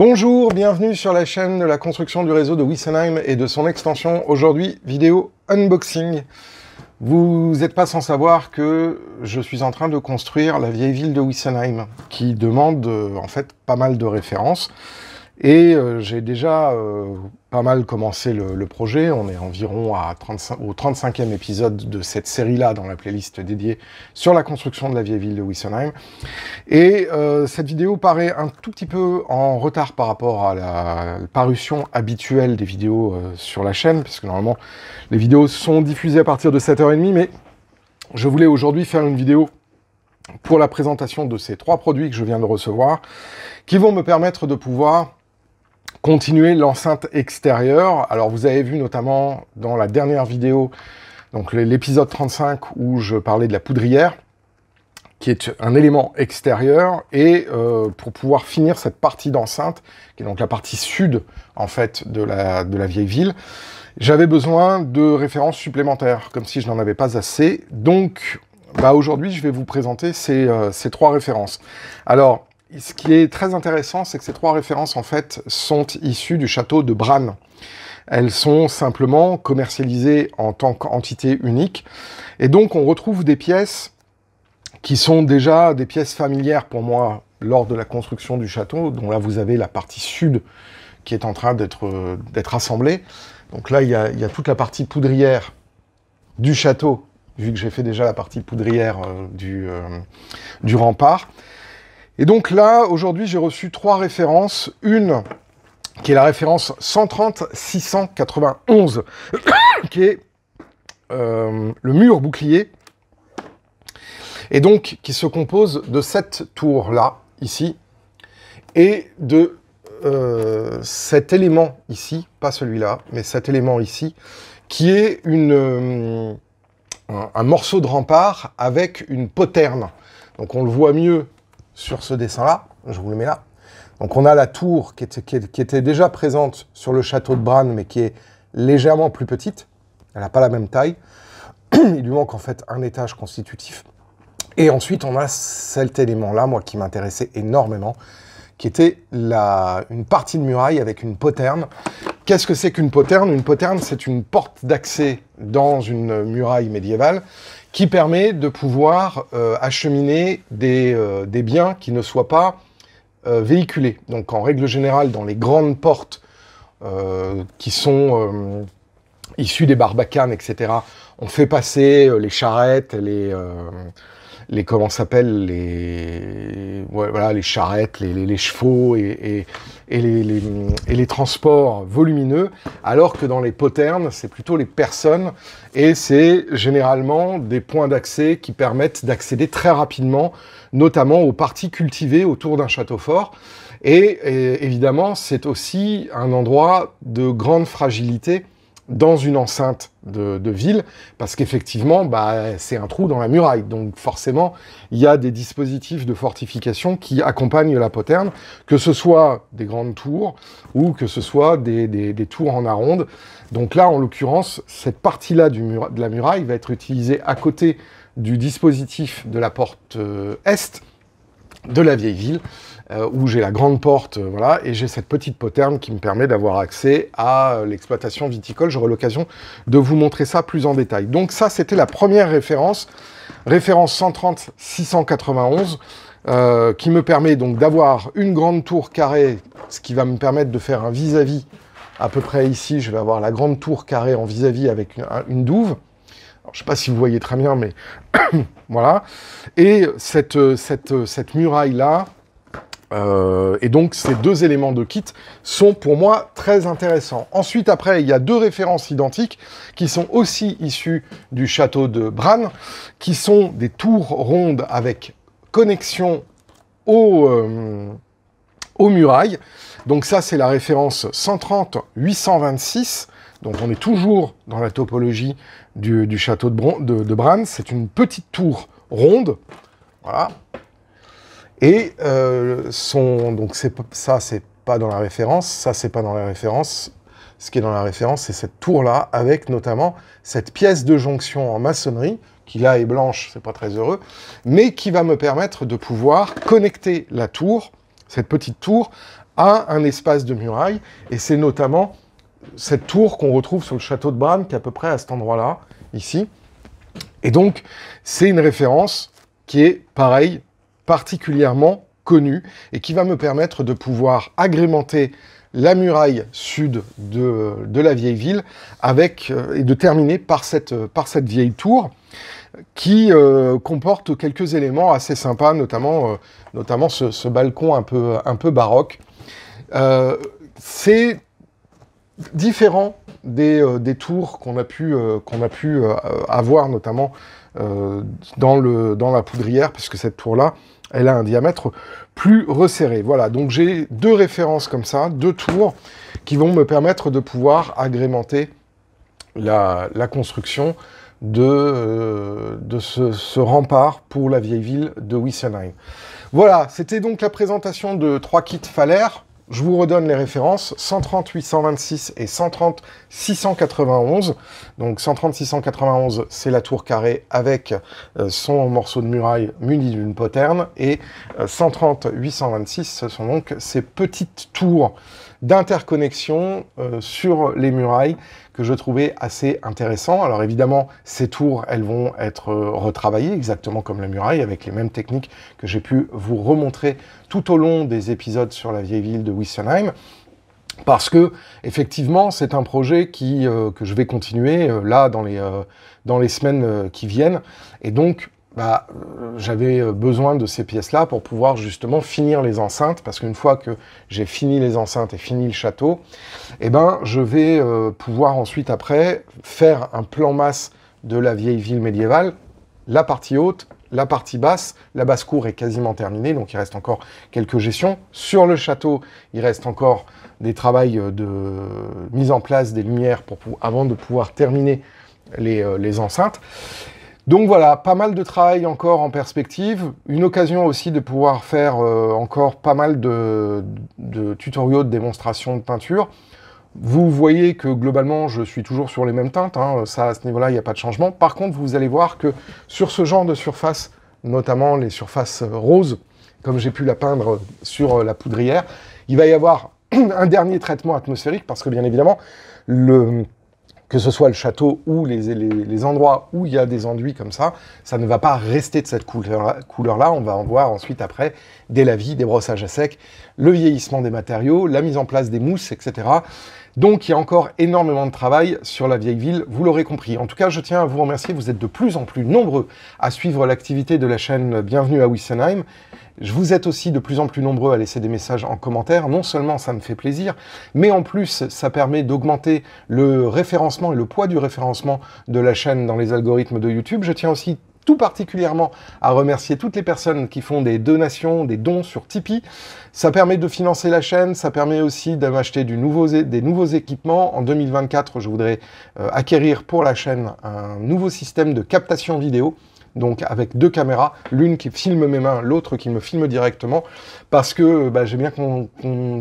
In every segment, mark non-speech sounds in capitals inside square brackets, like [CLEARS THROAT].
Bonjour, bienvenue sur la chaîne de la construction du réseau de Wissenheim et de son extension. Aujourd'hui, vidéo unboxing. Vous n'êtes pas sans savoir que je suis en train de construire la vieille ville de Wissenheim, qui demande euh, en fait pas mal de références. Et euh, j'ai déjà euh, pas mal commencé le, projet. On est environ à 35, au 35e épisode de cette série-là dans la playlist dédiée sur la construction de la vieille ville de Wissenheim. Et euh, cette vidéo paraît un tout petit peu en retard par rapport à la parution habituelle des vidéos sur la chaîne, parce que normalement les vidéos sont diffusées à partir de 7h30, mais je voulais aujourd'hui faire une vidéo pour la présentation de ces trois produits que je viens de recevoir, qui vont me permettre de pouvoir Continuer l'enceinte extérieure. Alors vous avez vu notamment dans la dernière vidéo, donc l'épisode 35 où je parlais de la poudrière, qui est un élément extérieur, et euh, pour pouvoir finir cette partie d'enceinte, qui est donc la partie sud en fait de la, de la vieille ville, j'avais besoin de références supplémentaires, comme si je n'en avais pas assez. Donc bah aujourd'hui je vais vous présenter ces, euh, ces trois références. Alors ce qui est très intéressant, c'est que ces trois références, en fait, sont issues du château de Bran. Elles sont simplement commercialisées en tant qu'entité unique. Et donc, on retrouve des pièces qui sont déjà des pièces familières pour moi lors de la construction du château, dont là, vous avez la partie sud qui est en train d'être assemblée. Donc là, il y, a, toute la partie poudrière du château, vu que j'ai fait déjà la partie poudrière euh, du, euh, du rempart. Et donc là, aujourd'hui, j'ai reçu trois références. Une qui est la référence 130-691, [COUGHS] qui est euh, le mur bouclier, et donc qui se compose de cette tour-là, ici, et de euh, cet élément ici, pas celui-là, mais cet élément ici, qui est une, euh, un morceau de rempart avec une poterne. Donc on le voit mieux sur ce dessin-là. Je vous le mets là. Donc on a la tour qui était, déjà présente sur le château de Bran, mais qui est légèrement plus petite. Elle n'a pas la même taille. [CLEARS THROAT] Il lui manque en fait un étage constitutif. Et ensuite, on a cet élément-là, moi, qui m'intéressait énormément, qui était une partie de muraille avec une poterne. Qu'est-ce que c'est qu'une poterne Une poterne, c'est une porte d'accès dans une muraille médiévale qui permet de pouvoir euh, acheminer euh, des, biens qui ne soient pas euh, véhiculés. Donc en règle générale, dans les grandes portes qui sont issues des barbacanes, etc., on fait passer les charrettes, les, les comment s'appelle les voilà les charrettes, les, les, les chevaux et, et, et, les, et, les, transports volumineux, alors que dans les poternes, c'est plutôt les personnes et c'est généralement des points d'accès qui permettent d'accéder très rapidement, notamment aux parties cultivées autour d'un château fort. Et, évidemment, c'est aussi un endroit de grande fragilité dans une enceinte de, ville, parce qu'effectivement, bah, c'est un trou dans la muraille. Donc forcément, il y a des dispositifs de fortification qui accompagnent la poterne, que ce soit des grandes tours ou que ce soit des, tours en aronde. Donc là, en l'occurrence, cette partie-là de la muraille va être utilisée à côté du dispositif de la porte euh, est, de la vieille ville, euh, où j'ai la grande porte, euh, voilà, et j'ai cette petite poterne qui me permet d'avoir accès à euh, l'exploitation viticole. J'aurai l'occasion de vous montrer ça plus en détail. Donc ça, c'était la première référence, référence 130-691, euh, qui me permet donc d'avoir une grande tour carrée, ce qui va me permettre de faire un vis-à-vis, -à, peu près ici, je vais avoir la grande tour carrée en vis-à-vis avec une douve je ne sais pas si vous voyez très bien, mais [COUGHS] voilà. Et cette, euh, euh, muraille-là, euh, et donc ces deux éléments de kit sont pour moi très intéressants. Ensuite, après, il y a deux références identiques qui sont aussi issues du château de Bran, qui sont des tours rondes avec connexion au aux murailles. Donc ça, c'est la référence 130-826 donc on est toujours dans la topologie du, château de, de, C'est une petite tour ronde. Voilà. Et euh, son, donc ça, c'est pas dans la référence. Ça, c'est pas dans la référence. Ce qui est dans la référence, c'est cette tour-là, avec notamment cette pièce de jonction en maçonnerie, qui là est blanche, c'est pas très heureux, mais qui va me permettre de pouvoir connecter la tour, cette petite tour, à un espace de muraille. Et c'est notamment cette tour qu'on retrouve sur le château de Bran, qui est à peu près à cet endroit-là, ici. Et donc, c'est une référence qui est, pareil, particulièrement connue et qui va me permettre de pouvoir agrémenter la muraille sud de, la vieille ville avec, euh, et de terminer par cette, par cette vieille tour qui euh, comporte quelques éléments assez sympas, notamment, euh, notamment ce, balcon un peu, un peu baroque. c'est différent euh, des, tours qu'on a pu, euh, qu'on a pu euh, avoir, notamment dans, le, dans la poudrière, puisque cette tour-là, elle a un diamètre plus resserré. Voilà, donc j'ai deux références comme ça, deux tours, qui vont me permettre de pouvoir agrémenter la, construction de, de ce, rempart pour la vieille ville de Wissenheim. Voilà, c'était donc la présentation de trois kits Faller. Je vous redonne les références 130 826 et 130 691. Donc 130 691, c'est la tour carrée avec euh, son morceau de muraille muni d'une poterne et 130 euh, 826, ce sont donc ces petites tours d'interconnexion euh, sur les murailles que je trouvais assez intéressant. Alors évidemment, ces tours, elles vont être euh, retravaillées exactement comme la muraille, avec les mêmes techniques que j'ai pu vous remontrer tout au long des épisodes sur la vieille ville de Wissenheim parce que effectivement c'est un projet qui, euh, que je vais continuer là dans les, dans les semaines qui viennent et donc bah, j'avais euh, besoin de ces pièces-là pour pouvoir justement finir les enceintes, parce qu'une fois que j'ai fini les enceintes et fini le château, eh ben, je vais euh, pouvoir ensuite après faire un plan masse de la vieille ville médiévale, la partie haute, la partie basse, la basse-cour est quasiment terminée, donc il reste encore quelques gestions. Sur le château, il reste encore des travaux euh, de mise en place des lumières pour, avant de pouvoir terminer les, enceintes. Donc voilà, pas mal de travail encore en perspective, une occasion aussi de pouvoir faire euh, encore pas mal de, tutoriaux de démonstration de peinture. Vous voyez que globalement, je suis toujours sur les mêmes teintes, hein. ça à ce niveau-là, il n'y a pas de changement. Par contre, vous allez voir que sur ce genre de surface, notamment les surfaces roses, comme j'ai pu la peindre sur euh, la poudrière, il va y avoir [CLEARS THROAT] un dernier traitement atmosphérique, parce que bien évidemment, le que ce soit le château ou les, les, endroits où il y a des enduits comme ça, ça ne va pas rester de cette couleur-là. on va en voir ensuite après des lavis, des brossages à sec, le vieillissement des matériaux, la mise en place des mousses, etc. Donc il y a encore énormément de travail sur la vieille ville, vous l'aurez compris. En tout cas, je tiens à vous remercier, vous êtes de plus en plus nombreux à suivre l'activité de la chaîne Bienvenue à Wissenheim. Je vous êtes aussi de plus en plus nombreux à laisser des messages en commentaire. Non seulement ça me fait plaisir, mais en plus ça permet d'augmenter le référencement et le poids du référencement de la chaîne dans les algorithmes de YouTube. Je tiens aussi tout particulièrement à remercier toutes les personnes qui font des donations, des dons sur Tipeee. Ça permet de financer la chaîne, ça permet aussi d'acheter des nouveaux équipements. En 2024, je voudrais euh, acquérir pour la chaîne un nouveau système de captation vidéo donc avec deux caméras, l'une qui filme mes mains, l'autre qui me filme directement, parce que bah, j'ai bien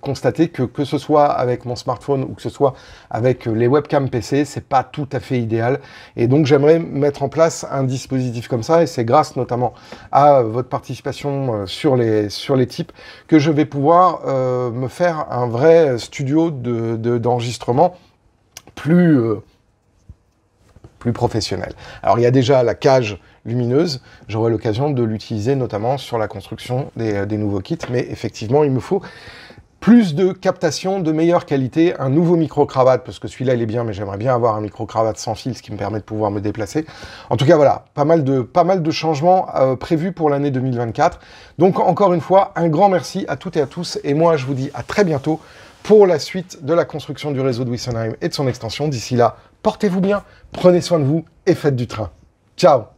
constaté que que ce soit avec mon smartphone ou que ce soit avec euh, les webcams PC, c'est pas tout à fait idéal. Et donc j'aimerais mettre en place un dispositif comme ça, et c'est grâce notamment à euh, votre participation euh, sur les sur les types que je vais pouvoir me faire un vrai studio d'enregistrement de, plus plus professionnel. Alors il y a déjà la cage lumineuse, j'aurai l'occasion de l'utiliser notamment sur la construction euh, des, nouveaux kits. Mais effectivement, il me faut plus de captation de meilleure qualité, un nouveau micro-cravate, parce que celui-là, il est bien, mais j'aimerais bien avoir un micro-cravate sans fil, ce qui me permet de pouvoir me déplacer. En tout cas, voilà, pas mal de, pas mal de changements euh, prévus pour l'année 2024. Donc, encore une fois, un grand merci à toutes et à tous, et moi, je vous dis à très bientôt pour la suite de la construction du réseau de Wissenheim et de son extension. D'ici là, portez-vous bien, prenez soin de vous et faites du train. Ciao